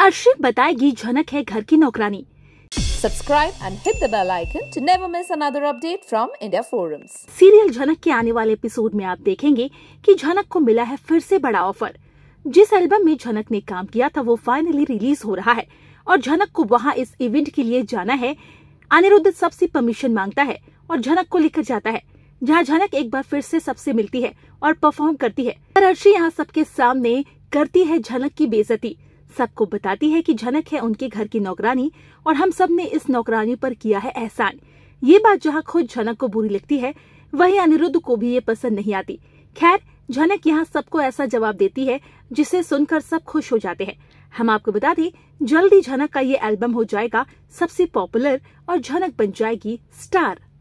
अर्शिप बताएगी झनक है घर की नौकरानी subscribe and hit the bell icon to never miss another update from India forums serial Jhanak के आने वाले एपिसोड में आप देखेंगे कि झनक को मिला है फिर से बड़ा ऑफर जिस एल्बम में झनक ने काम किया था वो फाइनली रिलीज हो रहा है और झनक को वहाँ इस इवेंट के लिए जाना है अनिरुद्ध सबसे परमिशन मांगता है और झनक को लेकर जाता है जहाँ झनक एक बार फिर से सबसे मिलती है और परफॉर्म करती है पर अर्शी यहाँ सबके सामने करती है झनक की बेजती सबको बताती है कि झनक है उनके घर की नौकरानी और हम सब ने इस नौकरानी पर किया है एहसान ये बात जहाँ खुद झनक को बुरी लगती है वही अनिरुद्ध को भी ये पसंद नहीं आती खैर झनक यहाँ सबको ऐसा जवाब देती है जिसे सुनकर सब खुश हो जाते हैं हम आपको बता दें जल्दी झनक का ये एल्बम हो जाएगा सबसे पॉपुलर और झनक बन जाएगी स्टार